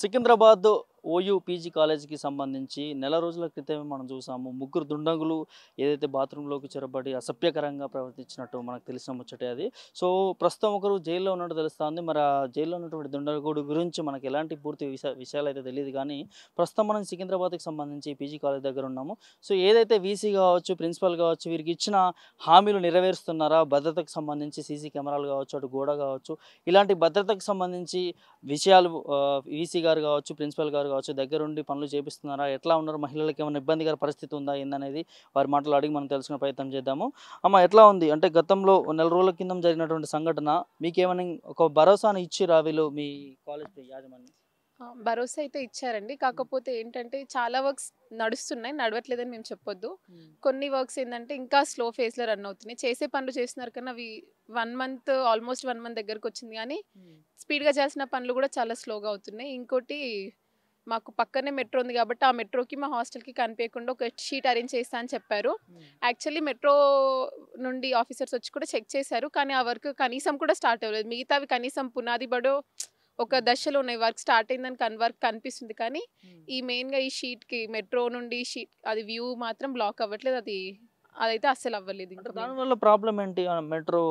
ಸಿಕಿಂದ್ರಾಬಾದ್ OU PG కాలేజీకి సంబంధించి నెల రోజుల క్రితమే మనం చూసాము ముగ్గురు దుండంగులు ఏదైతే బాత్రూంలోకి చొరబడి అసభ్యకరంగా ప్రవర్తించినట్టు మనకు తెలిసిన ముచ్చటే అది సో ప్రస్తుతం ఒకరు జైల్లో ఉన్నట్టు తెలుస్తుంది మరి ఆ జైల్లో ఉన్నటువంటి దుండగుడు గురించి మనకు ఎలాంటి పూర్తి విషయాలు అయితే తెలియదు కానీ ప్రస్తుతం మనం సికింద్రాబాద్కి సంబంధించి పీజీ కాలేజ్ దగ్గర ఉన్నాము సో ఏదైతే వీసీ కావచ్చు ప్రిన్సిపల్ కావచ్చు వీరికి ఇచ్చిన హామీలు నెరవేరుస్తున్నారా భద్రతకు సంబంధించి సీసీ కెమెరాలు కావచ్చు అటు గోడ కావచ్చు ఇలాంటి భద్రతకు సంబంధించి విషయాలు వీసీ గారు కావచ్చు ప్రిన్సిపల్ గారు కావచ్చు దగ్గరుండి పనులు చేపిస్తున్నారా ఎట్లా ఉన్నారు మహిళలకు ఏమైనా ఇబ్బందికర పరిస్థితి ఉందా ఏందనేది వారి మాటలు అడిగి మనం తెలుసుకునే ప్రయత్నం చేద్దాము అమ్మ ఎట్లా ఉంది అంటే గతంలో నెల రోజుల కింద జరిగినటువంటి సంఘటన మీకేమైనా ఒక భరోసాను ఇచ్చిరా వీళ్ళు మీ కాలేజ్ యాజమాన్యం భరోసా అయితే ఇచ్చారండి కాకపోతే ఏంటంటే చాలా వర్క్స్ నడుస్తున్నాయి నడవట్లేదని మేము చెప్పొద్దు కొన్ని వర్క్స్ ఏంటంటే ఇంకా స్లో ఫేజ్లో రన్ అవుతున్నాయి చేసే పనులు చేస్తున్నారు కానీ అవి one month almost one month దగ్గరకు వచ్చింది కానీ స్పీడ్గా చేసిన పనులు కూడా చాలా స్లోగా అవుతున్నాయి ఇంకోటి మాకు పక్కనే మెట్రో ఉంది కాబట్టి ఆ మెట్రోకి మా హాస్టల్కి కనిపించకుండా ఒక షీట్ అరేంజ్ చేస్తా అని చెప్పారు యాక్చువల్లీ మెట్రో నుండి ఆఫీసర్స్ వచ్చి కూడా చెక్ చేశారు కానీ ఆ వర్క్ కనీసం కూడా స్టార్ట్ అవ్వలేదు మిగతావి కనీసం పునాది బడో ఒక దశలో ఉన్నాయి వర్క్ స్టార్ట్ అయిందని కన్ వర్క్ కనిపిస్తుంది కానీ ఈ మెయిన్గా ఈ షీట్కి మెట్రో నుండి షీట్ అది వ్యూ మాత్రం బ్లాక్ అవ్వట్లేదు అది అదైతే అస్సలు అవ్వలేదు దానివల్ల ప్రాబ్లం ఏంటి మెట్రో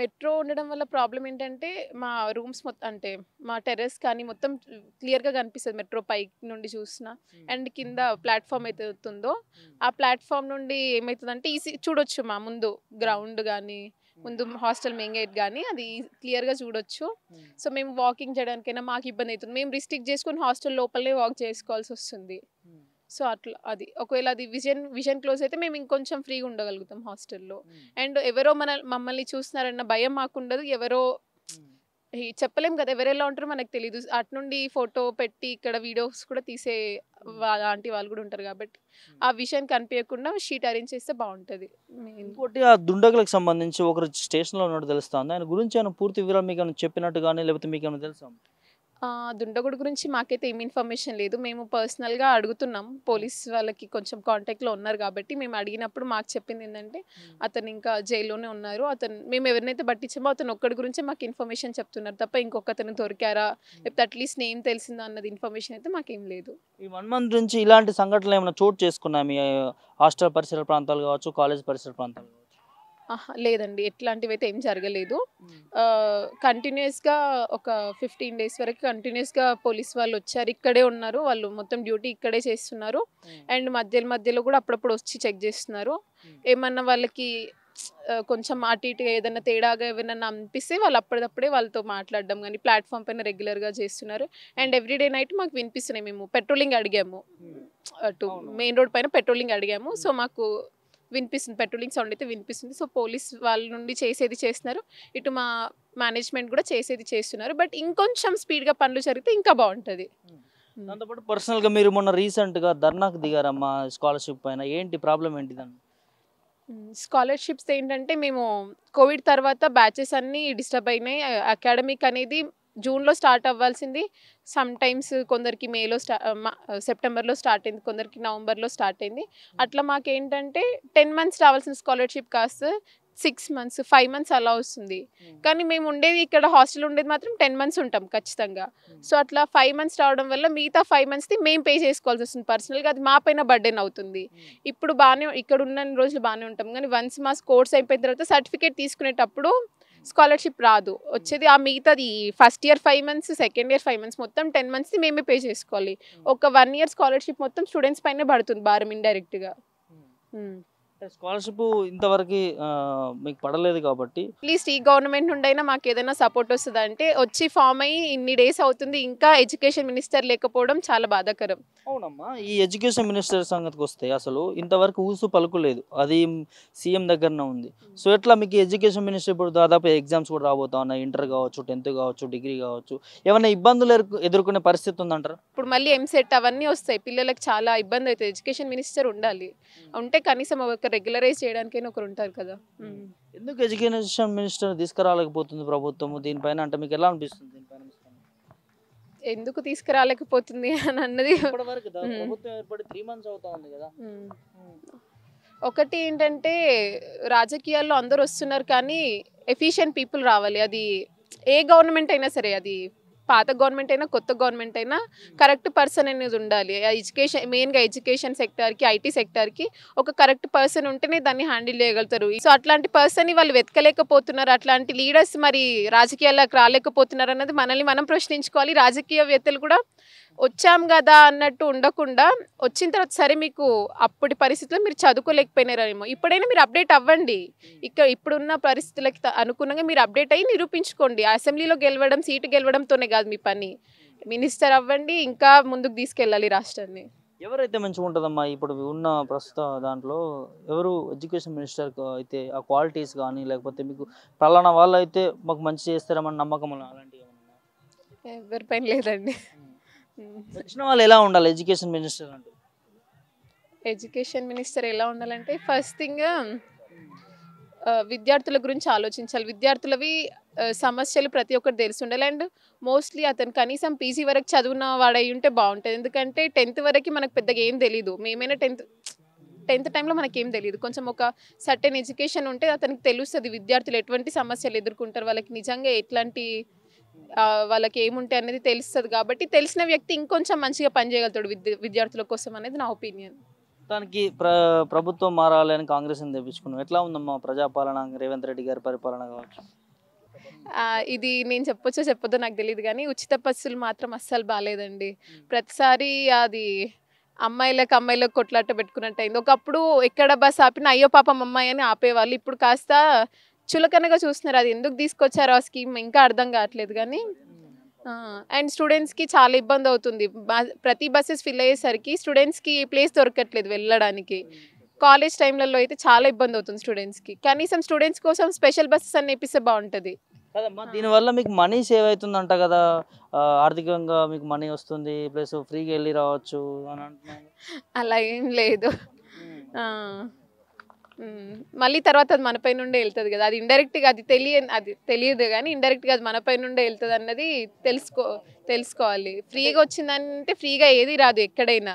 మెట్రో ఉండడం వల్ల ప్రాబ్లం ఏంటంటే మా రూమ్స్ మొత్తం అంటే మా టెర్రస్ కానీ మొత్తం క్లియర్గా కనిపిస్తుంది మెట్రో పై నుండి చూసిన అండ్ కింద ప్లాట్ఫామ్ అయితే అవుతుందో ఆ ప్లాట్ఫామ్ నుండి ఏమవుతుందంటే ఈసీ చూడొచ్చు మా ముందు గ్రౌండ్ కానీ ముందు హాస్టల్ మెయిన్ గేట్ కానీ అది క్లియర్గా చూడొచ్చు సో మేము వాకింగ్ చేయడానికైనా మాకు ఇబ్బంది అవుతుంది మేము రిస్ట్రిక్ట్ చేసుకుని హాస్టల్ లోపలనే వాక్ చేసుకోవాల్సి వస్తుంది సో అట్లా అది ఒకవేళ అది విజన్ విజన్ క్లోజ్ అయితే మేము ఇంకొంచెం ఫ్రీగా ఉండగలుగుతాం హాస్టల్లో అండ్ ఎవరో మన మమ్మల్ని చూస్తున్నారన్న భయం మాకుండదు ఎవరో చెప్పలేం కదా ఎవరెలా ఉంటారో మనకు తెలియదు అటు నుండి ఫోటో పెట్టి ఇక్కడ వీడియోస్ కూడా తీసే ఆంటీ వాళ్ళు కూడా ఉంటారు కాబట్టి ఆ విషయం కనిపించకుండా షీట్ అరేంజ్ చేస్తే బాగుంటుంది ఇంకోటి ఆ దుండగులకు సంబంధించి ఒకరు స్టేషన్లో ఉన్నట్టు తెలుస్తుంది ఆయన గురించి ఆయన పూర్తి వివరాలు మీకు చెప్పినట్టు కానీ లేకపోతే మీకు ఏమైనా తెలుసా దుండగుడు గురించి మాకైతే ఏమి ఇన్ఫర్మేషన్ లేదు మేము పర్సనల్గా అడుగుతున్నాం పోలీస్ వాళ్ళకి కొంచెం కాంటాక్ట్లో ఉన్నారు కాబట్టి మేము అడిగినప్పుడు మాకు చెప్పింది ఏంటంటే అతను ఇంకా జైల్లోనే ఉన్నారు అతను మేము ఎవరినైతే పట్టించామో అతను ఒక్కడి గురించే మాకు ఇన్ఫర్మేషన్ చెప్తున్నారు తప్ప ఇంకొక అతను దొరికారా లేకపోతే అట్లీస్ట్ నేమ్ తెలిసిందా అన్నది ఇన్ఫర్మేషన్ అయితే మాకు ఏం లేదు ఈ వన్ మంత్ నుంచి ఇలాంటి సంఘటనలు ఏమైనా చోటు చేసుకున్నాము హాస్టల్ పరిసర ప్రాంతాలు కావచ్చు కాలేజ్ పరిసర ప్రాంతాలు లేదండి ఎట్లాంటివి అయితే ఏం జరగలేదు కంటిన్యూస్గా ఒక ఫిఫ్టీన్ డేస్ వరకు కంటిన్యూస్గా పోలీస్ వాళ్ళు వచ్చారు ఇక్కడే ఉన్నారు వాళ్ళు మొత్తం డ్యూటీ ఇక్కడే చేస్తున్నారు అండ్ మధ్యలో మధ్యలో కూడా అప్పుడప్పుడు వచ్చి చెక్ చేస్తున్నారు ఏమన్నా వాళ్ళకి కొంచెం అటు ఇటుగా ఏదైనా తేడాగా ఏమైనా అనిపిస్తే వాళ్ళు అప్పటికప్పుడే వాళ్ళతో మాట్లాడడం కానీ ప్లాట్ఫామ్ పైన రెగ్యులర్గా చేస్తున్నారు అండ్ ఎవ్రీడే నైట్ మాకు వినిపిస్తున్నాయి మేము పెట్రోలింగ్ అడిగాము అటు మెయిన్ రోడ్ పైన పెట్రోలింగ్ అడిగాము సో మాకు వినిపిస్తుంది పెట్రోలింగ్ సౌండ్ అయితే వినిపిస్తుంది సో పోలీస్ వాళ్ళ నుండి చేసేది చేస్తున్నారు ఇటు మా మేనేజ్మెంట్ కూడా చేసేది చేస్తున్నారు బట్ ఇంకొంచెం స్పీడ్గా పనులు జరిగితే ఇంకా బాగుంటుంది దాంతోపాటు పర్సనల్గా మీరు మొన్న రీసెంట్గా ధర్నాకు దిగారమ్మా స్కాలర్షిప్ పైన ఏంటి ప్రాబ్లం ఏంటి దాన్ని స్కాలర్షిప్స్ ఏంటంటే మేము కోవిడ్ తర్వాత బ్యాచెస్ అన్నీ డిస్టర్బ్ అయినాయి అకాడమిక్ అనేది జూన్లో స్టార్ట్ అవ్వాల్సింది సమ్ టైమ్స్ కొందరికి మేలో స్టా సెప్టెంబర్లో స్టార్ట్ అయింది కొందరికి నవంబర్లో స్టార్ట్ అయింది hmm. అట్లా మాకేంటంటే టెన్ మంత్స్ రావాల్సిన స్కాలర్షిప్ కాస్త సిక్స్ మంత్స్ ఫైవ్ మంత్స్ అలా వస్తుంది hmm. కానీ మేము ఉండేది ఇక్కడ హాస్టల్ ఉండేది మాత్రం టెన్ మంత్స్ ఉంటాం ఖచ్చితంగా hmm. సో అట్లా ఫైవ్ మంత్స్ రావడం వల్ల మిగతా ఫైవ్ మంత్స్ది మేము పే చేసుకోవాల్సి వస్తుంది పర్సనల్గా అది మా పైన బర్డెన్ అవుతుంది ఇప్పుడు బాగానే ఇక్కడ ఉన్న రోజులు బాగానే ఉంటాం కానీ వన్స్ మా కోర్స్ అయిపోయిన తర్వాత సర్టిఫికేట్ తీసుకునేటప్పుడు స్కాలర్షిప్ రాదు వచ్చేది ఆ మిగతాది first year five months second year five months మొత్తం టెన్ మంత్స్ మేమే పే చేసుకోవాలి hmm. ఒక వన్ ఇయర్ స్కాలర్షిప్ మొత్తం స్టూడెంట్స్ పైన పడుతుంది భారం ఇండైరెక్ట్గా hmm. hmm. స్కాలర్షిప్ ఇంతవరకు మీకు పడలేదు కాబట్టి ప్లీజ్ ఈ గవర్నమెంట్ నుండైనా మాకు ఏదైనా సపోర్ట్ వస్తుంది అంటే వచ్చి ఫామ్ అయ్యి ఇన్ని డేస్ అవుతుంది ఇంకా ఎడ్యుకేషన్ మినిస్టర్ లేకపోవడం చాలా బాధాకరం అవునమ్మా ఈ ఎడ్యుకేషన్ మినిస్టర్ సంగతికి వస్తే అసలు ఇంతవరకు ఊసు పలుకులేదు అది సీఎం దగ్గరనే ఉంది సో ఎట్లా మీకు ఎడ్యుకేషన్ మినిస్టర్ ఇప్పుడు దాదాపు ఎగ్జామ్స్ కూడా రాబోతా ఉన్నాయి ఇంటర్ కావచ్చు టెన్త్ కావచ్చు డిగ్రీ కావచ్చు ఏమైనా ఇబ్బందులు ఎదుర్కొనే పరిస్థితి ఉందంటారు ఇప్పుడు మళ్ళీ ఎంసెట్ అవన్నీ వస్తాయి పిల్లలకు చాలా ఇబ్బంది అవుతుంది ఎడ్యుకేషన్ మినిస్టర్ ఉండాలి ఉంటే కనీసం ఒక రెగ్యులరైజ్ చేయడానికైనా ఒకరు ఉంటారు కదా ఎందుకు ఎడ్యుకేషన్ మినిస్టర్ తీసుకురాలేకపోతుంది ప్రభుత్వం దీనిపైన అంటే మీకు ఎలా అనిపిస్తుంది ఎందుకు తీసుకురాలేకపోతుంది అని అన్నది ఒకటి ఏంటంటే రాజకీయాల్లో అందరూ వస్తున్నారు కానీ ఎఫిషియెంట్ పీపుల్ రావాలి అది ఏ గవర్నమెంట్ అయినా సరే అది పాత గవర్నమెంట్ అయినా కొత్త గవర్నమెంట్ అయినా కరెక్ట్ పర్సన్ అనేది ఉండాలి ఎడ్యుకేషన్ మెయిన్గా ఎడ్యుకేషన్ సెక్టార్కి ఐటీ సెక్టార్కి ఒక కరెక్ట్ పర్సన్ ఉంటేనే దాన్ని హ్యాండిల్ చేయగలుగుతారు సో అట్లాంటి పర్సన్ని వాళ్ళు వెతకలేకపోతున్నారు అట్లాంటి లీడర్స్ మరి రాజకీయాలకు రాలేకపోతున్నారు అన్నది మనల్ని మనం ప్రశ్నించుకోవాలి రాజకీయవేత్తలు కూడా వచ్చాం కదా అన్నట్టు ఉండకుండా వచ్చిన తర్వాత సరే మీకు అప్పటి పరిస్థితుల్లో మీరు చదువుకోలేకపోయినారేమో ఇప్పుడైనా మీరు అప్డేట్ అవ్వండి ఇక్కడ ఇప్పుడున్న పరిస్థితులకి అనుకున్నగా మీరు అప్డేట్ అయ్యి నిరూపించుకోండి అసెంబ్లీలో గెలవడం సీటు గెలవడంతోనే కాదు మీ పని మినిస్టర్ అవ్వండి ఇంకా ముందుకు తీసుకెళ్ళాలి రాష్ట్రాన్ని ఎవరైతే మంచిగా ఉంటుందమ్మా ఇప్పుడు ఉన్న ప్రస్తుత దాంట్లో ఎవరు ఎడ్యుకేషన్ మినిస్టర్ అయితే ఆ క్వాలిటీస్ కానీ లేకపోతే మీకు పలానా వాళ్ళు అయితే మాకు మంచి చేస్తారమని నమ్మకం అలాంటివి పని లేదండి వచ్చిన వాళ్ళు ఎలా ఉండాలి ఎడ్యుకేషన్ మినిస్టర్ అంటే ఎడ్యుకేషన్ మినిస్టర్ ఎలా ఉండాలంటే ఫస్ట్ థింగ్ విద్యార్థుల గురించి ఆలోచించాలి విద్యార్థులవి సమస్యలు ప్రతి ఒక్కరు తెలిసి ఉండాలి అండ్ మోస్ట్లీ అతను కనీసం పీజీ వరకు చదువున్న వాడై ఉంటే బాగుంటుంది ఎందుకంటే టెన్త్ వరకు మనకు పెద్దగా ఏం తెలియదు మేమైనా టెన్త్ టెన్త్ టైంలో మనకేం తెలియదు కొంచెం ఒక సర్టెన్ ఎడ్యుకేషన్ ఉంటే అతనికి తెలుస్తుంది విద్యార్థులు ఎటువంటి సమస్యలు ఎదుర్కొంటారు వాళ్ళకి నిజంగా ఎట్లాంటి వాళ్ళకి ఏముంటాయి అనేది తెలుస్తుంది కాబట్టి తెలిసిన వ్యక్తి ఇంకొంచెం మంచిగా పనిచేయగలుగుతాడు విద్యార్థుల కోసం అనేది నా ఒపీనియన్ దానికి ప్ర ప్రభుత్వం మారాలి అని కాంగ్రెస్ తెప్పించుకున్నాం ఎట్లా ఉందమ్మా ప్రజాపాలన రేవంత్ రెడ్డి గారి పరిపాలన కావచ్చు ఇది నేను చెప్పొచ్చో చెప్పొద్దో నాకు తెలియదు కానీ ఉచిత బస్సులు మాత్రం అస్సలు బాగాలేదండి ప్రతిసారి అది అమ్మాయిలకు అమ్మాయిలకు కొట్లాట పెట్టుకున్నట్టు అయింది ఒకప్పుడు ఎక్కడ బస్ ఆపిన అయ్యో పాపం అమ్మాయి అని ఆపేవాళ్ళు ఇప్పుడు కాస్త చులకనగా చూస్తున్నారు అది ఎందుకు తీసుకొచ్చారు ఆ స్కీమ్ ఇంకా అర్థం కావట్లేదు కానీ అండ్ స్టూడెంట్స్కి చాలా ఇబ్బంది అవుతుంది ప్రతి బస్సెస్ ఫిల్ అయ్యేసరికి స్టూడెంట్స్కి ప్లేస్ దొరకట్లేదు వెళ్ళడానికి కాలేజ్ టైంలలో అయితే చాలా ఇబ్బంది అవుతుంది స్టూడెంట్స్కి కనీసం స్టూడెంట్స్ కోసం స్పెషల్ బస్సెస్ అని ఇప్పిస్తే బాగుంటుంది దీనివల్ల మీకు మనీ సేవ్ అవుతుంది అంట కదా ఆర్థికంగా మీకు మనీ వస్తుంది ప్లస్ ఫ్రీగా వెళ్ళి రావచ్చు అని అలా ఏం లేదు మళ్ళీ తర్వాత అది మనపై నుండే వెళ్తుంది కదా అది ఇండైరెక్ట్గా అది తెలియ అది తెలియదు కానీ ఇండైరెక్ట్గా అది మనపై నుండే వెళ్తుంది అన్నది తెలుసుకో తెలుసుకోవాలి ఫ్రీగా వచ్చిందంటే ఫ్రీగా ఏది రాదు ఎక్కడైనా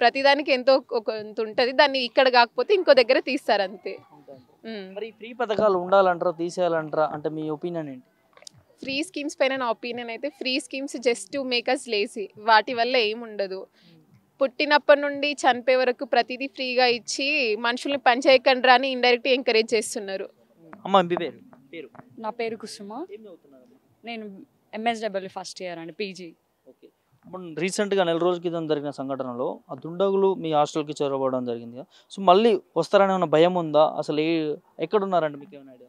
ప్రతిదానికి ఎంతో కొంత ఉంటుంది దాన్ని ఇక్కడ కాకపోతే ఇంకో దగ్గర తీస్తారు అంతే మరి ఫ్రీ పథకాలు ఉండాలంటారా తీసేయాలంటారా అంటే మీ ఒపీనియన్ ఏంటి ఫ్రీ స్కీమ్స్ పైన నా ఒపీనియన్ అయితే free schemes just to make us lazy వాటి వల్ల ఉండదు పుట్టినప్పటి నుండి చనిపోయే వరకు ప్రతిదీ ఫ్రీగా ఇచ్చి మనుషుల్ని పనిచేయకండి రాని ఇండైరెక్ట్ ఎంకరేజ్ చేస్తున్నారు పేరు పేరు నా పేరు కుసుమ నేను ఎంఎస్డబ్ల్యూ ఫస్ట్ ఇయర్ అండి పీజీ ఓకే ఇప్పుడు రీసెంట్గా నెల రోజుల క్రితం జరిగిన సంఘటనలో ఆ దుండగులు మీ హాస్టల్కి చేరవడం జరిగింది సో మళ్ళీ వస్తారని ఏమైనా భయం ఉందా అసలు ఏ ఎక్కడున్నారండి మీకు ఏమైనా ఐడియా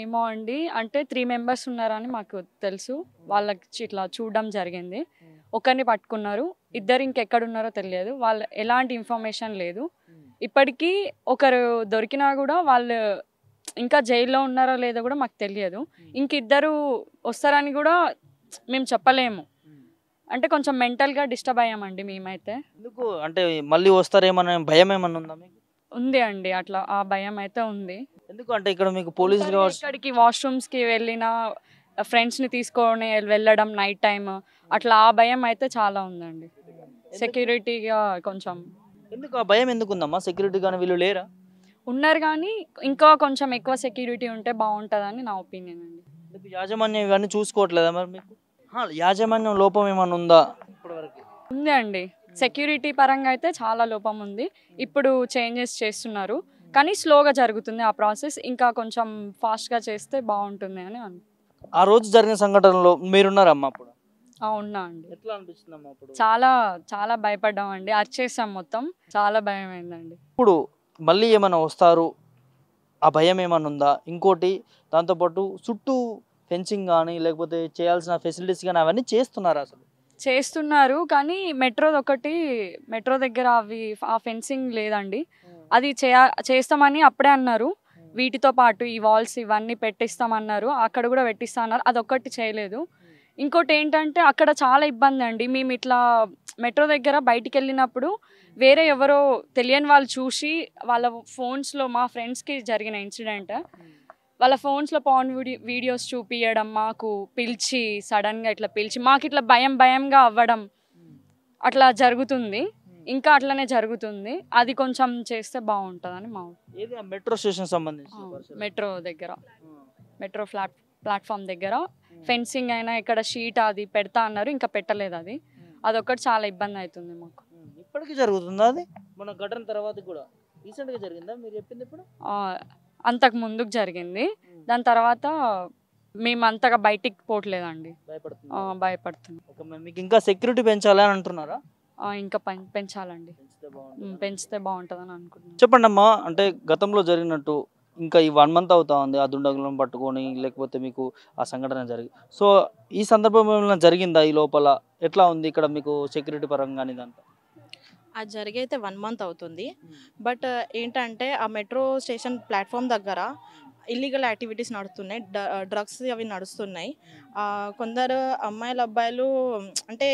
ఏమో అండి అంటే త్రీ మెంబర్స్ ఉన్నారని మాకు తెలుసు వాళ్ళకి ఇట్లా చూడడం జరిగింది hmm. ఒకరిని పట్టుకున్నారు hmm. ఇద్దరు ఇంకెక్కడున్నారో తెలియదు వాళ్ళు ఎలాంటి ఇన్ఫర్మేషన్ లేదు hmm. ఇప్పటికీ ఒకరు దొరికినా కూడా వాళ్ళు ఇంకా జైల్లో ఉన్నారో లేదో కూడా మాకు తెలియదు ఇంక ఇద్దరు వస్తారని కూడా మేము చెప్పలేము అంటే కొంచెం మెంటల్గా డిస్టర్బ్ అయ్యామండి మేమైతే ఎందుకు అంటే మళ్ళీ వస్తారేమన్నా భయం ఏమన్నా ఉందా మీకు ఉంది అండి అట్లా ఆ భయం అయితే ఉంది ఎందుకంటే ఇక్కడ మీకు పోలీస్ ఇక్కడికి వాష్రూమ్స్ కి వెళ్ళిన ఫ్రెండ్స్ ని తీసుకొని వెళ్ళడం నైట్ టైం అట్లా ఆ భయం అయితే చాలా ఉందండి సెక్యూరిటీగా కొంచెం ఎందుకు ఆ భయం ఎందుకు ఉందమ్మా సెక్యూరిటీ కానీ వీళ్ళు లేరా ఉన్నారు కానీ ఇంకా కొంచెం ఎక్కువ సెక్యూరిటీ ఉంటే బాగుంటుందని నా ఒపీనియన్ అండి యాజమాన్యం ఇవన్నీ చూసుకోవట్లేదా మరి మీకు యాజమాన్యం లోపం ఏమన్నా ఉందా ఇప్పటివరకు ఉంది అండి సెక్యూరిటీ పరంగా అయితే చాలా లోపం ఉంది ఇప్పుడు చేంజెస్ చేస్తున్నారు కానీ స్లోగా జరుగుతుంది ఆ ప్రాసెస్ ఇంకా కొంచెం ఫాస్ట్గా చేస్తే బాగుంటుంది అని అను ఆ రోజు జరిగిన సంఘటనలో మీరున్నారమ్మా అప్పుడు అవునా అండి ఎట్లా అనిపించిందమ్మా అప్పుడు చాలా చాలా భయపడ్డాం అండి అరిచేసాం మొత్తం చాలా భయం అయిందండి ఇప్పుడు మళ్ళీ ఏమైనా వస్తారు ఆ భయం ఏమైనా ఉందా ఇంకోటి దాంతోపాటు చుట్టూ ఫెన్సింగ్ కానీ లేకపోతే చేయాల్సిన ఫెసిలిటీస్ కానీ అవన్నీ చేస్తున్నారు అసలు చేస్తున్నారు కానీ మెట్రో ఒకటి మెట్రో దగ్గర అవి ఆ ఫెన్సింగ్ లేదండి అది చేస్తామని అప్పుడే అన్నారు వీటితో పాటు ఈ వాల్స్ ఇవన్నీ పెట్టిస్తామన్నారు అక్కడ కూడా పెట్టిస్తా అన్నారు అదొక్కటి చేయలేదు ఇంకోటి ఏంటంటే అక్కడ చాలా ఇబ్బంది అండి మేము ఇట్లా మెట్రో దగ్గర బయటికి వెళ్ళినప్పుడు వేరే ఎవరో తెలియని వాళ్ళు చూసి వాళ్ళ ఫోన్స్లో మా ఫ్రెండ్స్కి జరిగిన ఇన్సిడెంట్ వాళ్ళ ఫోన్స్లో పాన్ వీడియోస్ చూపించడం మాకు పిలిచి సడన్గా ఇట్లా పిలిచి మాకు ఇట్లా భయం భయంగా అవ్వడం అట్లా జరుగుతుంది ఇంకా అట్లనే జరుగుతుంది అది కొంచెం చేస్తే బాగుంటుందని మా మెట్రో స్టేషన్ సంబంధించి మెట్రో దగ్గర మెట్రో ఫ్లాట్ ప్లాట్ఫామ్ దగ్గర ఫెన్సింగ్ అయినా ఇక్కడ షీట్ అది పెడతా అన్నారు ఇంకా పెట్టలేదు అది అదొకటి చాలా ఇబ్బంది అవుతుంది మాకు ఇప్పటికీ జరుగుతుందా అది మన ఘటన తర్వాత కూడా రీసెంట్గా జరిగిందా మీరు చెప్పింది ఇప్పుడు అంతకు ముందుకు జరిగింది దాని తర్వాత మేము అంతగా బయటికి పోవట్లేదండి భయపడుతుంది మీకు ఇంకా సెక్యూరిటీ అంటున్నారా ఇంకా పెంచాలండి పెంచితే అని అనుకుంటున్నాను చెప్పండి అమ్మా అంటే గతంలో జరిగినట్టు ఇంకా ఈ వన్ మంత్ అవుతా ఉంది ఆ దుండగులను పట్టుకొని లేకపోతే మీకు ఆ సంఘటన జరిగి సో ఈ సందర్భం జరిగిందా ఈ లోపల ఎట్లా ఉంది ఇక్కడ మీకు సెక్యూరిటీ పరంగా ఇదంతా అది జరిగి అయితే వన్ మంత్ అవుతుంది బట్ ఏంటంటే ఆ మెట్రో స్టేషన్ ప్లాట్ఫామ్ దగ్గర ఇల్లీగల్ యాక్టివిటీస్ నడుస్తున్నాయి డ్రగ్స్ అవి నడుస్తున్నాయి కొందరు అమ్మాయిలు అబ్బాయిలు అంటే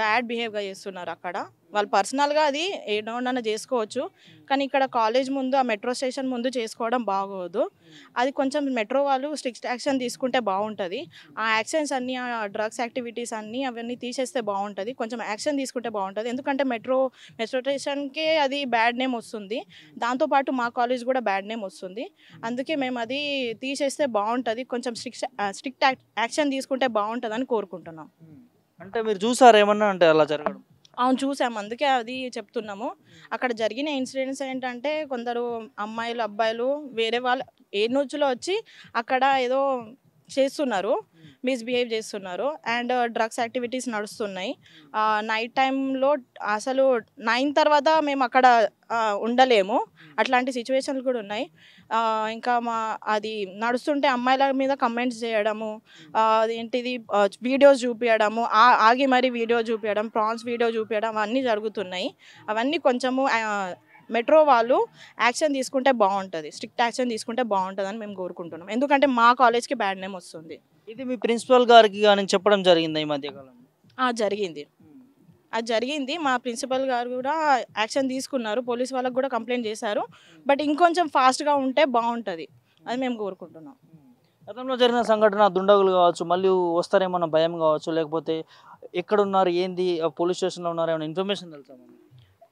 బ్యాడ్ బిహేవ్గా చేస్తున్నారు అక్కడ వాళ్ళు పర్సనల్గా అది ఏ డౌన్ అన్న చేసుకోవచ్చు కానీ ఇక్కడ కాలేజ్ ముందు ఆ మెట్రో స్టేషన్ ముందు చేసుకోవడం బాగోదు అది కొంచెం మెట్రో వాళ్ళు స్ట్రిక్ట్ యాక్షన్ తీసుకుంటే బాగుంటుంది ఆ యాక్షన్స్ అన్నీ ఆ డ్రగ్స్ యాక్టివిటీస్ అన్నీ అవన్నీ తీసేస్తే బాగుంటుంది కొంచెం యాక్షన్ తీసుకుంటే బాగుంటుంది ఎందుకంటే మెట్రో మెట్రో స్టేషన్కే అది బ్యాడ్ నేమ్ వస్తుంది దాంతోపాటు మా కాలేజ్ కూడా బ్యాడ్ నేమ్ వస్తుంది అందుకే మేము అది తీసేస్తే బాగుంటుంది కొంచెం స్ట్రిక్ట్ స్ట్రిక్ట్ యాక్షన్ తీసుకుంటే బాగుంటుందని కోరుకుంటున్నాం అంటే మీరు చూసారు ఏమన్నా అంటే అలా జరగడం అవును చూసాము అందుకే అది చెప్తున్నాము అక్కడ జరిగిన ఇన్సిడెంట్స్ ఏంటంటే కొందరు అమ్మాయిలు అబ్బాయిలు వేరే వాళ్ళు ఏ నొచ్చులో వచ్చి అక్కడ ఏదో చేస్తున్నారు మిస్బిహేవ్ చేస్తున్నారు అండ్ డ్రగ్స్ యాక్టివిటీస్ నడుస్తున్నాయి నైట్ టైంలో uh, అసలు నైన్ తర్వాత మేము అక్కడ uh, ఉండలేము అట్లాంటి సిచ్యువేషన్లు కూడా ఉన్నాయి uh, ఇంకా మా అది నడుస్తుంటే అమ్మాయిల మీద కమెంట్స్ చేయడము ఏంటిది వీడియోస్ చూపించడము ఆగి మరి వీడియో చూపించడం ప్రాన్స్ వీడియో చూపించడం అవన్నీ జరుగుతున్నాయి అవన్నీ కొంచెము మెట్రో వాళ్ళు యాక్షన్ తీసుకుంటే బాగుంటుంది స్ట్రిక్ట్ యాక్షన్ తీసుకుంటే బాగుంటుందని మేము కోరుకుంటున్నాం ఎందుకంటే మా కాలేజ్కి బ్యాడ్ నేమ్ వస్తుంది ఇది మీ ప్రిన్సిపల్ గారికి కానీ చెప్పడం జరిగింది ఈ మధ్యకాలంలో జరిగింది అది జరిగింది మా ప్రిన్సిపల్ గారు కూడా యాక్షన్ తీసుకున్నారు పోలీస్ వాళ్ళకు కూడా కంప్లైంట్ చేశారు బట్ ఇంకొంచెం ఫాస్ట్గా ఉంటే బాగుంటుంది అని మేము కోరుకుంటున్నాం గతంలో జరిగిన సంఘటన దుండగులు కావచ్చు మళ్ళీ వస్తారేమన్నా భయం కావచ్చు లేకపోతే ఎక్కడున్నారు ఏంది పోలీస్ స్టేషన్లో ఉన్నారు ఏమైనా ఇన్ఫర్మేషన్ తెలుసా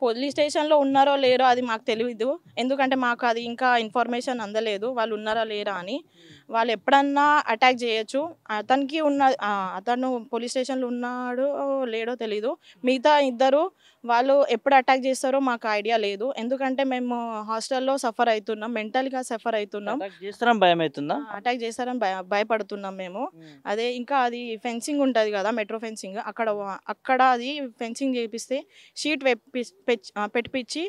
పోలీస్ స్టేషన్లో ఉన్నారో లేరో అది మాకు తెలియదు ఎందుకంటే మాకు అది ఇంకా ఇన్ఫర్మేషన్ అందలేదు వాళ్ళు ఉన్నారా లేరా అని వాళ్ళు ఎప్పుడన్నా అటాక్ చేయొచ్చు అతనికి ఉన్న అతను పోలీస్ స్టేషన్లో ఉన్నాడు లేడో తెలీదు మిగతా ఇద్దరు వాళ్ళు ఎప్పుడు అటాక్ చేస్తారో మాకు ఐడియా లేదు ఎందుకంటే మేము హాస్టల్లో సఫర్ అవుతున్నాం మెంటల్గా సఫర్ అవుతున్నాం భయం అవుతుందా అటాక్ చేస్తారని భయ భయపడుతున్నాం మేము అదే ఇంకా అది ఫెన్సింగ్ ఉంటుంది కదా మెట్రో ఫెన్సింగ్ అక్కడ అక్కడ అది ఫెన్సింగ్ చేపిస్తే షీట్ పెట్టిపించి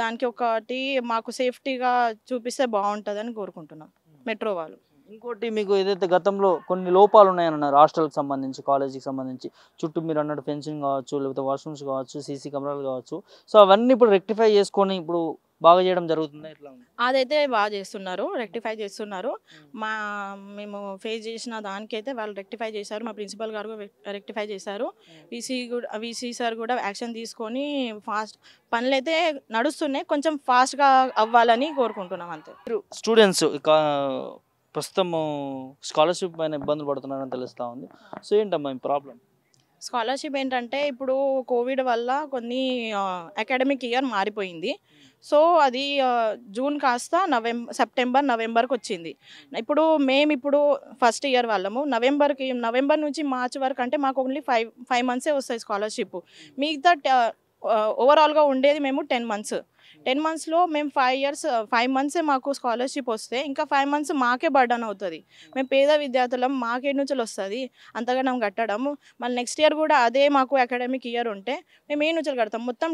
దానికి ఒకటి మాకు సేఫ్టీగా చూపిస్తే బాగుంటుందని కోరుకుంటున్నాం మెట్రో వాళ్ళు ఇంకోటి మీకు ఏదైతే గతంలో కొన్ని లోపాలు ఉన్నాయన్నారు హాస్టల్కి సంబంధించి కాలేజీకి సంబంధించి చుట్టూ మీరు అన్నట్టు ఫెన్సింగ్ కావచ్చు లేకపోతే వాష్రూమ్స్ కావచ్చు సీసీ కెమెరాలు కావచ్చు సో అవన్నీ ఇప్పుడు రెక్టిఫై చేసుకొని ఇప్పుడు బాగా చేయడం జరుగుతుంది ఇట్లా అదైతే బాగా చేస్తున్నారు రెక్టిఫై చేస్తున్నారు మా మేము ఫేస్ చేసిన దానికైతే వాళ్ళు రెక్టిఫై చేశారు మా ప్రిన్సిపల్ గారు రెక్టిఫై చేశారు విసి కూడా విసి సార్ కూడా యాక్షన్ తీసుకొని ఫాస్ట్ పనులు అయితే నడుస్తున్నాయి కొంచెం ఫాస్ట్గా అవ్వాలని కోరుకుంటున్నాం అంతే స్టూడెంట్స్ ప్రస్తుతము స్కాలర్షిప్ పైన ఇబ్బందులు పడుతున్నారని తెలుస్తూ ఉంది సో ఏంటమ్మా ప్రాబ్లం స్కాలర్షిప్ ఏంటంటే ఇప్పుడు కోవిడ్ వల్ల కొన్ని అకాడమిక్ ఇయర్ మారిపోయింది సో అది జూన్ కాస్త నవంబర్ సెప్టెంబర్ నవంబర్కి వచ్చింది ఇప్పుడు మేము ఇప్పుడు ఫస్ట్ ఇయర్ వాళ్ళము నవంబర్కి నవంబర్ నుంచి మార్చ్ వరకు అంటే మాకు ఓన్లీ ఫైవ్ ఫైవ్ మంత్సే వస్తాయి స్కాలర్షిప్ మిగతా ఓవరాల్గా ఉండేది మేము టెన్ మంత్స్ టెన్ మంత్స్లో మేము ఫైవ్ ఇయర్స్ ఫైవ్ మంత్సే మాకు స్కాలర్షిప్ వస్తే ఇంకా ఫైవ్ మంత్స్ మాకే బర్డన్ అవుతుంది మేము పేద విద్యార్థులం మాకే నుంచి వస్తుంది అంతగా మేము మళ్ళీ నెక్స్ట్ ఇయర్ కూడా అదే మాకు అకాడమిక్ ఇయర్ ఉంటే మేము ఏ నుంచి కడతాం మొత్తం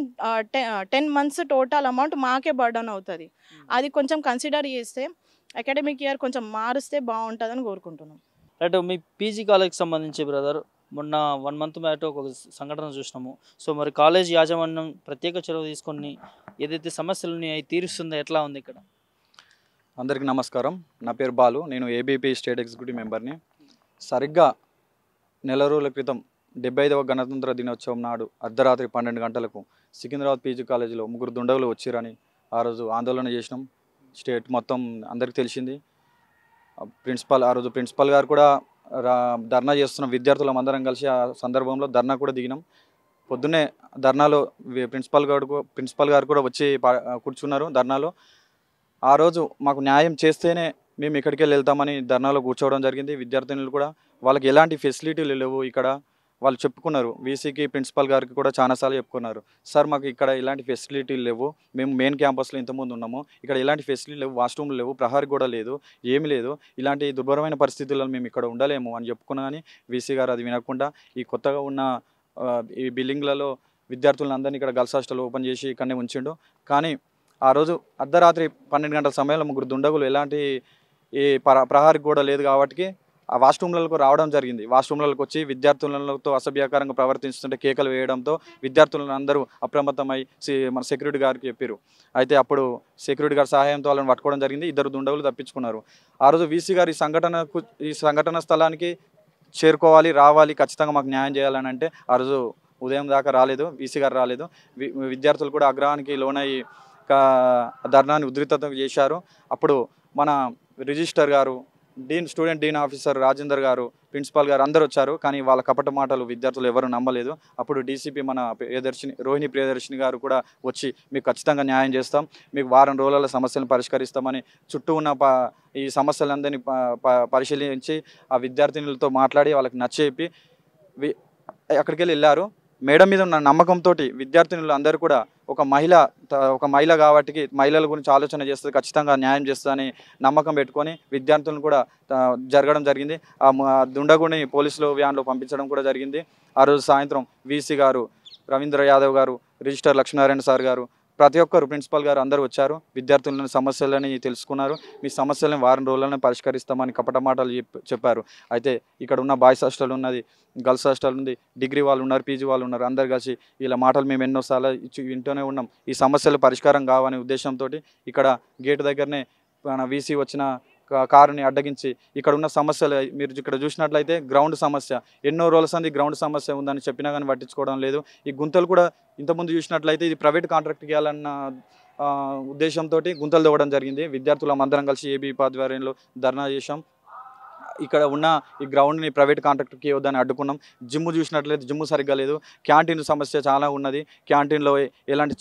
టెన్ మంత్స్ టోటల్ అమౌంట్ మాకే బర్డన్ అవుతుంది hmm. అది కొంచెం కన్సిడర్ చేస్తే అకాడమిక్ ఇయర్ కొంచెం మారిస్తే బాగుంటుందని కోరుకుంటున్నాం రైట్ మీ పీజీ కాలేజ్కి సంబంధించి బ్రదర్ మొన్న వన్ మంత్ బ్యాట్ ఒక సంఘటన చూసినాము సో మరి కాలేజ్ యాజమాన్యం ప్రత్యేక చొరవ తీసుకొని ఏదైతే సమస్యలు ఉన్నాయి తీరుస్తుందో ఎట్లా ఉంది ఇక్కడ అందరికీ నమస్కారం నా పేరు బాలు నేను ఏబీపీ స్టేట్ ఎగ్జిక్యూటివ్ మెంబర్ని సరిగ్గా నెల రోజుల క్రితం డెబ్బై ఐదవ గణతంత్ర దినోత్సవం నాడు అర్ధరాత్రి పన్నెండు గంటలకు సికింద్రాబాద్ పీజీ కాలేజీలో ముగ్గురు దుండగులు వచ్చిరని ఆ రోజు ఆందోళన చేసినాం స్టేట్ మొత్తం అందరికీ తెలిసింది ప్రిన్సిపాల్ ఆ రోజు ప్రిన్సిపాల్ గారు కూడా ధర్నా చేస్తున్న విద్యార్థులం అందరం కలిసి ఆ సందర్భంలో ధర్నా కూడా దిగినాం పొద్దున్నే ధర్నాలో ప్రిన్సిపాల్ గారు ప్రిన్సిపాల్ గారు కూడా వచ్చి కూర్చున్నారు ధర్నాలో ఆ రోజు మాకు న్యాయం చేస్తేనే మేము ఇక్కడికి వెళ్తామని ధర్నాలో కూర్చోవడం జరిగింది విద్యార్థినులు కూడా వాళ్ళకి ఎలాంటి ఫెసిలిటీలు లేవు ఇక్కడ వాళ్ళు చెప్పుకున్నారు వీసీకి ప్రిన్సిపాల్ గారికి కూడా చాలాసార్లు చెప్పుకున్నారు సార్ మాకు ఇక్కడ ఇలాంటి ఫెసిలిటీలు లేవు మేము మెయిన్ క్యాంపస్లో ఇంతకుముందు ఉన్నాము ఇక్కడ ఇలాంటి ఫెసిలిటీ లేవు వాష్రూమ్లు లేవు ప్రహారీ కూడా లేదు ఏమి లేదు ఇలాంటి దుర్భరమైన పరిస్థితులను మేము ఇక్కడ ఉండలేము అని చెప్పుకున్నా కానీ వీసీ గారు అది వినకుండా ఈ కొత్తగా ఉన్న ఈ బిల్డింగ్లలో అందరినీ ఇక్కడ గర్ల్స్ హాస్టల్ ఓపెన్ చేసి ఇక్కడనే ఉంచిండు కానీ ఆ రోజు అర్ధరాత్రి పన్నెండు గంటల సమయంలో ముగ్గురు దుండగులు ఎలాంటి ఈ ప్ర ప్రహారీ కూడా లేదు కాబట్టి ఆ వాష్రూమ్లకు రావడం జరిగింది వాష్రూమ్లకు వచ్చి విద్యార్థులతో అసభ్యకరంగా ప్రవర్తిస్తుంటే కేకలు వేయడంతో విద్యార్థులను అందరూ అప్రమత్తమై మన సెక్యూరిటీ గారికి చెప్పారు అయితే అప్పుడు సెక్యూరిటీ గారి సహాయంతో వాళ్ళని పట్టుకోవడం జరిగింది ఇద్దరు దుండగులు తప్పించుకున్నారు ఆ రోజు వీసీ గారు ఈ సంఘటనకు ఈ సంఘటన స్థలానికి చేరుకోవాలి రావాలి ఖచ్చితంగా మాకు న్యాయం చేయాలని అంటే ఆ రోజు ఉదయం దాకా రాలేదు వీసీ గారు రాలేదు విద్యార్థులు కూడా అగ్రహానికి లోనయ్యి ధర్నాన్ని ఉధృతం చేశారు అప్పుడు మన రిజిస్టర్ గారు dean student dean officer Rajender గారు ప్రిన్సిపాల్ గారు అందరు వచ్చారు కానీ వాళ్ళ కపట మాటలు విద్యార్థులు ఎవరు నమ్మలేదు అప్పుడు డీసీపీ మన ప్రియదర్శిని రోహిణి ప్రియదర్శిని గారు కూడా వచ్చి మీకు ఖచ్చితంగా న్యాయం చేస్తాం మీకు వారం రోజుల సమస్యలను పరిష్కరిస్తామని చుట్టూ ఉన్న ఈ సమస్యలందరినీ పరిశీలించి ఆ విద్యార్థినులతో మాట్లాడి వాళ్ళకి నచ్చేపి అక్కడికి వెళ్ళి వెళ్ళారు మేడం మీద ఉన్న నమ్మకంతో విద్యార్థినులు అందరూ కూడా ఒక మహిళ ఒక మహిళ కాబట్టి మహిళల గురించి ఆలోచన చేస్తుంది ఖచ్చితంగా న్యాయం చేస్తుందని నమ్మకం పెట్టుకొని విద్యార్థులను కూడా జరగడం జరిగింది ఆ దుండగుని పోలీసులు వ్యాన్లో పంపించడం కూడా జరిగింది ఆ రోజు సాయంత్రం వీసీ గారు రవీంద్ర యాదవ్ గారు రిజిస్టర్ లక్ష్మీనారాయణ సార్ గారు ప్రతి ఒక్కరు ప్రిన్సిపల్ గారు అందరూ వచ్చారు విద్యార్థులను సమస్యలని తెలుసుకున్నారు మీ సమస్యలను వారం రోజులను పరిష్కరిస్తామని కపట మాటలు చెప్పారు అయితే ఇక్కడ ఉన్న బాయ్స్ హాస్టల్ ఉన్నది గర్ల్స్ హాస్టల్ ఉంది డిగ్రీ వాళ్ళు ఉన్నారు పీజీ వాళ్ళు ఉన్నారు అందరు కలిసి వీళ్ళ మాటలు మేము ఎన్నోసార్లు వింటూనే ఉన్నాం ఈ సమస్యలు పరిష్కారం కావనే ఉద్దేశంతో ఇక్కడ గేట్ దగ్గరనే మన వీసీ వచ్చిన కారుని అడ్డగించి ఇక్కడ ఉన్న సమస్యలు మీరు ఇక్కడ చూసినట్లయితే గ్రౌండ్ సమస్య ఎన్నో రోజుల సంది గ్రౌండ్ సమస్య ఉందని చెప్పినా కానీ పట్టించుకోవడం లేదు ఈ గుంతలు కూడా ఇంతకుముందు చూసినట్లయితే ఇది ప్రైవేట్ కాంట్రాక్ట్కి ఇవ్వాలన్న ఉద్దేశంతో గుంతలు తవ్వడం జరిగింది విద్యార్థులు అందరం కలిసి ఏబీ ఆధ్వర్యంలో ధర్నా చేశాం ఇక్కడ ఉన్న ఈ గ్రౌండ్ని ప్రైవేట్ కాంట్రాక్టర్కి ఇవ్వద్దని అడ్డుకున్నాం జిమ్ చూసినట్లయితే జిమ్ సరిగ్గా లేదు క్యాంటీన్ సమస్య చాలా ఉన్నది క్యాంటీన్లో ఎలాంటి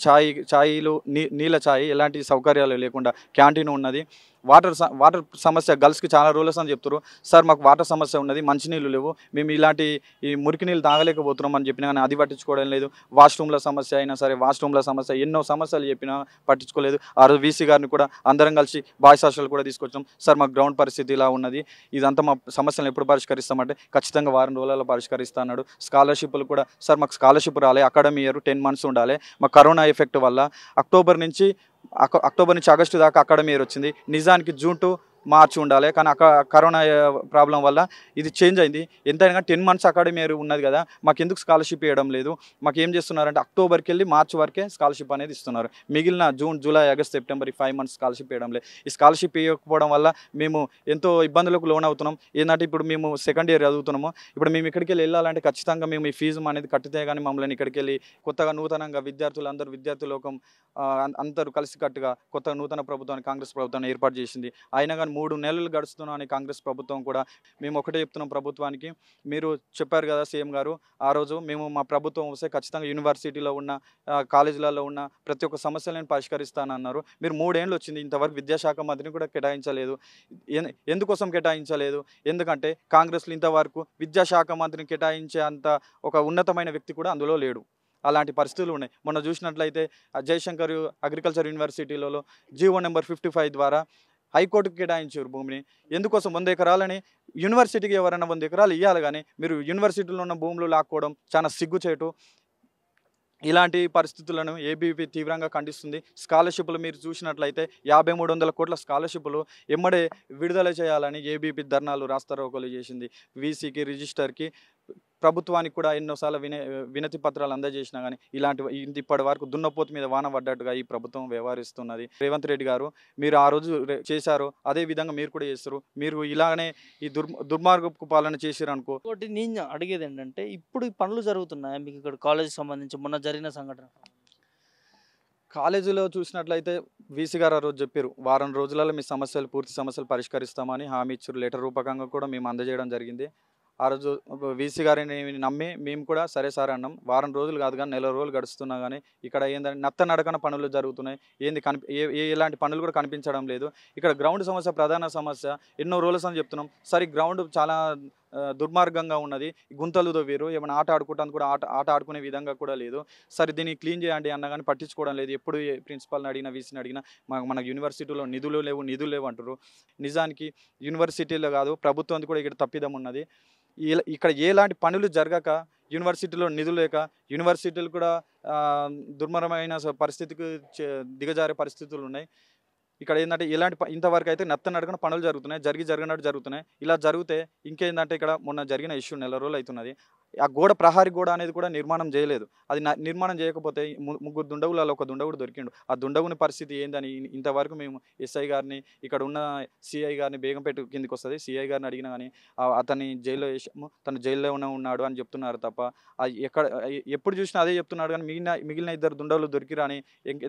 ఛాయ్ నీ నీళ్ళ ఛాయ్ ఎలాంటి సౌకర్యాలు లేకుండా క్యాంటీన్ ఉన్నది వాటర్ వాటర్ సమస్య గర్ల్స్కి చాలా రూలర్స్ అని చెప్తారు సార్ మాకు వాటర్ సమస్య ఉన్నది మంచినీళ్ళు లేవు మేము ఇలాంటి ఈ మురికి నీళ్ళు తాగలేకపోతున్నాం అని చెప్పినా కానీ అది పట్టించుకోవడం లేదు వాష్రూమ్ల సమస్య అయినా సరే వాష్రూమ్ల సమస్య ఎన్నో సమస్యలు చెప్పినా పట్టించుకోలేదు ఆ రోజు వీసీ గారిని కూడా అందరం కలిసి బాయ్స్ కూడా తీసుకొచ్చాం సార్ మాకు గ్రౌండ్ పరిస్థితి ఇలా ఉన్నది ఇదంతా మా సమస్యలను ఎప్పుడు పరిష్కరిస్తామంటే ఖచ్చితంగా వారం రోజులలో పరిష్కరిస్తా అన్నాడు స్కాలర్షిప్లు కూడా సార్ మాకు స్కాలర్షిప్ రాలే అకాడమీ ఇయర్ టెన్ మంత్స్ ఉండాలి మా కరోనా ఎఫెక్ట్ వల్ల అక్టోబర్ నుంచి అక్టోబర్ నుంచి ఆగస్టు దాకా అక్కడ మీరు వచ్చింది నిజానికి జూన్ టు మార్చి ఉండాలి కానీ అక్కడ కరోనా ప్రాబ్లం వల్ల ఇది చేంజ్ అయింది ఎంతైనా టెన్ మంత్స్ అకాడమీ ఉన్నది కదా మాకు ఎందుకు స్కాలర్షిప్ ఇవ్వడం లేదు మాకు ఏం చేస్తున్నారంటే అక్టోబర్కి వెళ్ళి మార్చి వరకే స్కాలర్షిప్ అనేది ఇస్తున్నారు మిగిలిన జూన్ జూలై ఆగస్ట్ సెప్టెంబర్ ఈ ఫైవ్ మంత్స్ స్కాలర్షిప్ ఇవ్వడం లేదు ఈ స్కాలర్షిప్ ఇవ్వకపోవడం వల్ల మేము ఎంతో ఇబ్బందులకు లోన్ అవుతున్నాం ఏంటంటే ఇప్పుడు మేము సెకండ్ ఇయర్ చదువుతున్నాము ఇప్పుడు మేము ఇక్కడికి వెళ్ళి వెళ్ళాలంటే ఖచ్చితంగా మేము ఈ ఫీజు అనేది కట్టితే కానీ మమ్మల్ని ఇక్కడికి వెళ్ళి కొత్తగా నూతనంగా విద్యార్థులు అందరూ విద్యార్థులోకం అందరూ కలిసికట్టుగా కొత్త నూతన ప్రభుత్వాన్ని కాంగ్రెస్ ప్రభుత్వాన్ని ఏర్పాటు చేసింది అయినా కానీ మూడు నెలలు గడుస్తున్నాం కాంగ్రెస్ ప్రభుత్వం కూడా మేము ఒకటే చెప్తున్నాం ప్రభుత్వానికి మీరు చెప్పారు కదా సీఎం గారు ఆ రోజు మేము మా ప్రభుత్వం వస్తే ఖచ్చితంగా యూనివర్సిటీలో ఉన్న కాలేజీలలో ఉన్న ప్రతి ఒక్క సమస్యలను పరిష్కరిస్తానన్నారు మీరు మూడేళ్ళు వచ్చింది ఇంతవరకు విద్యాశాఖ మంత్రిని కూడా కేటాయించలేదు ఎందుకోసం కేటాయించలేదు ఎందుకంటే కాంగ్రెస్లో ఇంతవరకు విద్యాశాఖ మంత్రిని కేటాయించే అంత ఒక ఉన్నతమైన వ్యక్తి కూడా అందులో లేడు అలాంటి పరిస్థితులు ఉన్నాయి మొన్న చూసినట్లయితే జయశంకర్ అగ్రికల్చర్ యూనివర్సిటీలలో జీవో నెంబర్ ఫిఫ్టీ ద్వారా హైకోర్టుకు కేటాయించారు భూమిని ఎందుకోసం వంద ఎకరాలని యూనివర్సిటీకి ఎవరైనా వంద ఎకరాలు ఇవ్వాలి కానీ మీరు యూనివర్సిటీలో ఉన్న భూములు లాక్కోవడం చాలా సిగ్గుచేటు ఇలాంటి పరిస్థితులను ఏబీపీ తీవ్రంగా ఖండిస్తుంది స్కాలర్షిప్లు మీరు చూసినట్లయితే యాభై మూడు వందల కోట్ల స్కాలర్షిప్లు ఎమ్మడే విడుదల చేయాలని ఏబీపీ ధర్నాలు రాస్తారోకలు చేసింది వీసీకి రిజిస్టర్కి ప్రభుత్వానికి కూడా ఎన్నోసార్లు విన వినతి పత్రాలు అందజేసినా కానీ ఇలాంటి ఇప్పటి వరకు దున్నపోతు మీద వాన పడ్డట్టుగా ఈ ప్రభుత్వం వ్యవహరిస్తున్నది రేవంత్ రెడ్డి గారు మీరు ఆ రోజు చేశారు అదే విధంగా మీరు కూడా చేస్తారు మీరు ఇలానే ఈ దుర్ దుర్మార్గపు పాలన చేశారు అనుకో ఒకటి నేను అడిగేది ఏంటంటే ఇప్పుడు పనులు జరుగుతున్నాయి మీకు ఇక్కడ కాలేజీకి సంబంధించి మొన్న జరిగిన సంఘటన కాలేజీలో చూసినట్లయితే వీసీ గారు ఆ రోజు చెప్పారు వారం రోజులలో మీ సమస్యలు పూర్తి సమస్యలు పరిష్కరిస్తామని హామీ ఇచ్చారు లెటర్ రూపకంగా కూడా మేము అందజేయడం జరిగింది ఆ రోజు వీసీ గారిని నమ్మి మేము కూడా సరే సరే అన్నాం వారం రోజులు కాదు కానీ నెల రోజులు గడుస్తున్నా కానీ ఇక్కడ ఏందంటే నత్త నడకన పనులు జరుగుతున్నాయి ఏంది కనిపి ఎలాంటి పనులు కూడా కనిపించడం లేదు ఇక్కడ గ్రౌండ్ సమస్య ప్రధాన సమస్య ఎన్నో రోజుల సమయం చెప్తున్నాం సరే గ్రౌండ్ చాలా దుర్మార్గంగా ఉన్నది గుంతలు దొవ్వేరు ఏమైనా ఆట ఆడుకోవటానికి కూడా ఆట ఆట ఆడుకునే విధంగా కూడా లేదు సరే దీన్ని క్లీన్ చేయండి అన్న కానీ పట్టించుకోవడం లేదు ఎప్పుడు ప్రిన్సిపాల్ని అడిగినా వీసీని అడిగినా మాకు మన యూనివర్సిటీలో నిధులు లేవు నిధులు లేవు అంటారు నిజానికి యూనివర్సిటీలో కాదు ప్రభుత్వం కూడా ఇక్కడ తప్పిదం ఉన్నది ఇక్కడ ఎలాంటి పనులు జరగక యూనివర్సిటీలో నిధులు లేక యూనివర్సిటీలు కూడా దుర్మరమైన పరిస్థితికి దిగజారే పరిస్థితులు ఉన్నాయి ఇక్కడ ఏంటంటే ఇలాంటి ఇంతవరకు అయితే నెత్త నడకన పనులు జరుగుతున్నాయి జరిగి జరిగినట్టు జరుగుతున్నాయి ఇలా జరిగితే ఇంకేందంటే ఇక్కడ మొన్న జరిగిన ఇష్యూ నెల రోజులు అవుతున్నది ఆ గోడ ప్రహారీ గోడ అనేది కూడా నిర్మాణం చేయలేదు అది నిర్మాణం చేయకపోతే ముగ్గురు దుండగులలో ఒక దుండగుడు దొరికిండు ఆ దుండగుని పరిస్థితి ఏందని ఇంతవరకు మేము ఎస్ఐ గారిని ఇక్కడ ఉన్న సిఐ గారిని బేగంపేట కిందికి వస్తుంది సిఐ గారిని అడిగినా కానీ అతన్ని జైల్లో వేసాము తను జైల్లోనే ఉన్నాడు అని చెప్తున్నారు తప్ప ఎక్కడ ఎప్పుడు చూసినా అదే చెప్తున్నాడు కానీ మిగిలిన మిగిలిన ఇద్దరు దుండగులు దొరికిరా అని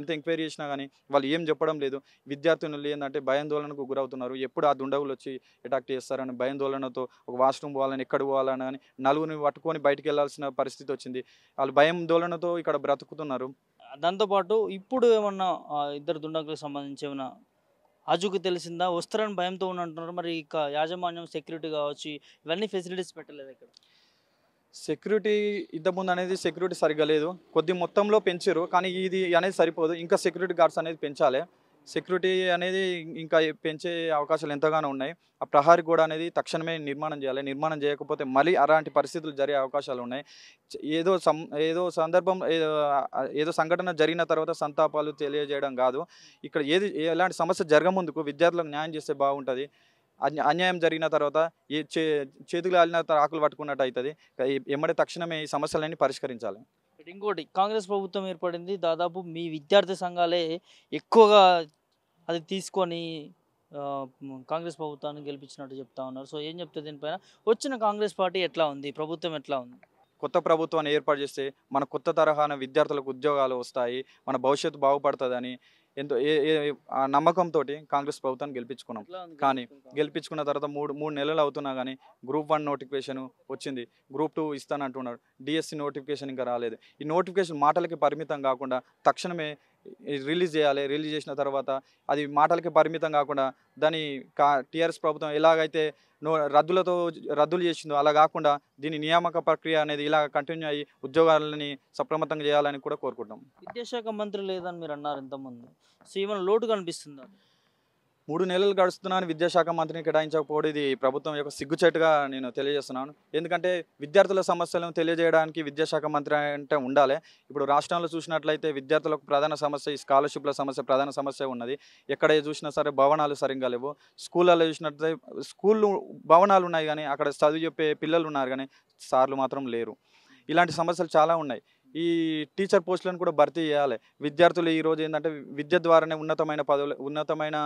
ఎంత ఎంక్వైరీ చేసినా కానీ వాళ్ళు ఏం చెప్పడం లేదు విద్యార్థినులు ఏంటంటే భయాందోళనకు గురవుతున్నారు ఎప్పుడు ఆ దుండగులు వచ్చి అటాక్ చేస్తారని భయాందోళనతో ఒక వాష్రూమ్ పోవాలని ఎక్కడ పోవాలని కానీ నలుగురిని పట్టుకొని పెట్టుకొని బయటికి వెళ్లాల్సిన పరిస్థితి వచ్చింది వాళ్ళు భయం దోళనతో ఇక్కడ బ్రతుకుతున్నారు దాంతోపాటు ఇప్పుడు ఏమన్నా ఇద్దరు దుండకులకు సంబంధించి ఏమైనా అజుకు తెలిసిందా వస్తారని భయంతో ఉన్నట్టున్నారు మరి ఇక యాజమాన్యం సెక్యూరిటీ కావచ్చు ఇవన్నీ ఫెసిలిటీస్ పెట్టలేదు ఇక్కడ సెక్యూరిటీ ఇద్దరు ముందు అనేది సెక్యూరిటీ సరిగ్గా లేదు కొద్ది మొత్తంలో పెంచారు కానీ ఇది అనేది సరిపోదు ఇంకా సెక్యూరిటీ గార్డ్స్ అనేది పెంచాలి సెక్యూరిటీ అనేది ఇంకా పెంచే అవకాశాలు ఎంతగానో ఉన్నాయి ఆ ప్రహారీ గోడ అనేది తక్షణమే నిర్మాణం చేయాలి నిర్మాణం చేయకపోతే మళ్ళీ అలాంటి పరిస్థితులు జరిగే అవకాశాలు ఉన్నాయి ఏదో సం ఏదో సందర్భం ఏదో సంఘటన జరిగిన తర్వాత సంతాపాలు తెలియజేయడం కాదు ఇక్కడ ఏది ఎలాంటి సమస్య జరగముందుకు విద్యార్థులకు న్యాయం చేస్తే బాగుంటుంది అన్యాయం జరిగిన తర్వాత ఏ చేతులు ఆలిన ఆకులు పట్టుకున్నట్టు అవుతుంది ఎమ్మడే తక్షణమే ఈ సమస్యలన్నీ పరిష్కరించాలి ఇంకోటి కాంగ్రెస్ ప్రభుత్వం ఏర్పడింది దాదాపు మీ విద్యార్థి సంఘాలే ఎక్కువగా అది తీసుకొని కాంగ్రెస్ ప్రభుత్వాన్ని గెలిపించినట్టు చెప్తా ఉన్నారు సో ఏం చెప్తే దీనిపైన వచ్చిన కాంగ్రెస్ పార్టీ ఎట్లా ఉంది ప్రభుత్వం ఎట్లా ఉంది కొత్త ప్రభుత్వాన్ని ఏర్పాటు చేస్తే మన కొత్త తరహాన విద్యార్థులకు ఉద్యోగాలు వస్తాయి మన భవిష్యత్తు బాగుపడుతుందని ఎంతో ఏ నమ్మకంతో కాంగ్రెస్ ప్రభుత్వాన్ని గెలిపించుకున్నాం కానీ గెలిపించుకున్న తర్వాత మూడు మూడు నెలలు అవుతున్నా కానీ గ్రూప్ వన్ నోటిఫికేషన్ వచ్చింది గ్రూప్ టూ ఇస్తానంటున్నాడు డిఎస్సి నోటిఫికేషన్ ఇంకా రాలేదు ఈ నోటిఫికేషన్ మాటలకి పరిమితం కాకుండా తక్షణమే రిలీజ్ చేయాలి రిలీజ్ చేసిన తర్వాత అది మాటలకి పరిమితం కాకుండా దాని కా టీఆర్ఎస్ ప్రభుత్వం ఎలాగైతే నో రద్దులతో రద్దులు చేసిందో అలా కాకుండా దీని నియామక ప్రక్రియ అనేది ఇలా కంటిన్యూ అయ్యి ఉద్యోగాలని సప్రమత్తంగా చేయాలని కూడా కోరుకుంటాం విద్యాశాఖ మంత్రి లేదని మీరు అన్నారు ఇంతకుముందు సో ఏమైనా లోటు కనిపిస్తుందా మూడు నెలలు గడుస్తున్నాను విద్యాశాఖ మంత్రిని కేటాయించకపోవడం ఇది ప్రభుత్వం యొక్క సిగ్గుచేటుగా నేను తెలియజేస్తున్నాను ఎందుకంటే విద్యార్థుల సమస్యలను తెలియజేయడానికి విద్యాశాఖ మంత్రి అంటే ఉండాలి ఇప్పుడు రాష్ట్రంలో చూసినట్లయితే విద్యార్థులకు ప్రధాన సమస్య ఈ స్కాలర్షిప్ల సమస్య ప్రధాన సమస్య ఉన్నది ఎక్కడ చూసినా సరే భవనాలు సరిగ్గా లేవు స్కూళ్ళలో చూసినట్లయితే స్కూళ్ళు భవనాలు ఉన్నాయి కానీ అక్కడ చదువు చెప్పే పిల్లలు ఉన్నారు కానీ సార్లు మాత్రం లేరు ఇలాంటి సమస్యలు చాలా ఉన్నాయి ఈ టీచర్ పోస్టులను కూడా భర్తీ చేయాలి విద్యార్థులు ఈరోజు ఏంటంటే విద్య ద్వారానే ఉన్నతమైన పదవులు ఉన్నతమైన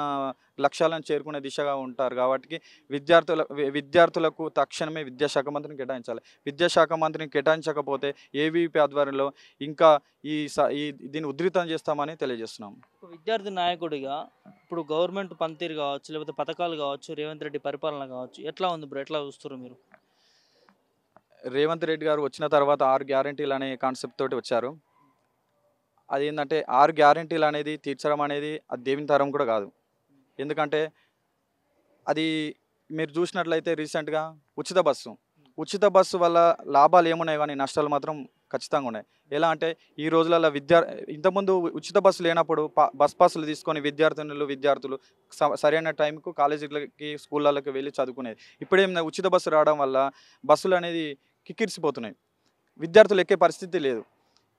లక్ష్యాలను చేరుకునే దిశగా ఉంటారు కాబట్టి విద్యార్థుల విద్యార్థులకు తక్షణమే విద్యాశాఖ మంత్రిని కేటాయించాలి విద్యాశాఖ మంత్రిని కేటాయించకపోతే ఏవీపీ ఆధ్వర్యంలో ఇంకా ఈ ఈ దీన్ని ఉధృతం చేస్తామని తెలియజేస్తున్నాం విద్యార్థి నాయకుడిగా ఇప్పుడు గవర్నమెంట్ పనితీరు కావచ్చు లేకపోతే పథకాలు కావచ్చు రేవంత్ రెడ్డి పరిపాలన కావచ్చు ఎట్లా ఉంది బ్రో ఎట్లా చూస్తారు మీరు రేవంత్ రెడ్డి గారు వచ్చిన తర్వాత ఆరు గ్యారంటీలు అనే కాన్సెప్ట్ తోటి వచ్చారు అది ఏంటంటే ఆరు గ్యారంటీలు అనేది తీర్చడం అనేది అది దేవుని తరం కూడా కాదు ఎందుకంటే అది మీరు చూసినట్లయితే రీసెంట్గా ఉచిత బస్సు ఉచిత బస్సు వల్ల లాభాలు ఏమున్నాయి కానీ నష్టాలు మాత్రం ఖచ్చితంగా ఉన్నాయి ఎలా అంటే ఈ రోజులలో విద్యా ఇంతకుముందు ఉచిత బస్సు లేనప్పుడు బస్ పాసులు తీసుకొని విద్యార్థినులు విద్యార్థులు సరైన టైంకు కాలేజీలకి స్కూళ్ళకి వెళ్ళి చదువుకునేది ఇప్పుడేమైనా ఉచిత బస్సు రావడం వల్ల బస్సులు అనేది కిక్కిరిసిపోతున్నాయి విద్యార్థులు ఎక్కే పరిస్థితి లేదు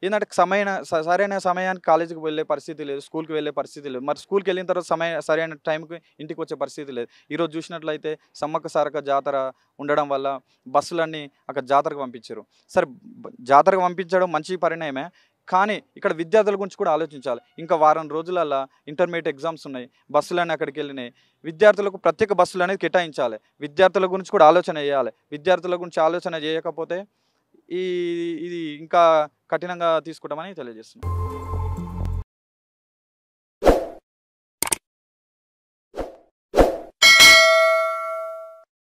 ఏంటంటే సమయం సరైన సమయానికి కాలేజీకి వెళ్ళే పరిస్థితి లేదు స్కూల్కి వెళ్ళే పరిస్థితి లేదు మరి స్కూల్కి వెళ్ళిన తర్వాత సమయ సరైన టైంకి ఇంటికి వచ్చే పరిస్థితి లేదు ఈరోజు చూసినట్లయితే సమ్మక్క సారక జాతర ఉండడం వల్ల బస్సులన్నీ అక్కడ జాతరకు పంపించారు సరే జాతరకు పంపించడం మంచి పరిణయమే కానీ ఇక్కడ విద్యార్థుల గురించి కూడా ఆలోచించాలి ఇంకా వారం రోజులల్లా ఇంటర్మీడియట్ ఎగ్జామ్స్ ఉన్నాయి బస్సులన్నీ అక్కడికి వెళ్ళినాయి విద్యార్థులకు ప్రత్యేక బస్సులు అనేది కేటాయించాలి విద్యార్థుల గురించి కూడా ఆలోచన చేయాలి విద్యార్థుల గురించి ఆలోచన చేయకపోతే ఈ ఇది ఇంకా కఠినంగా అని తెలియజేస్తున్నాను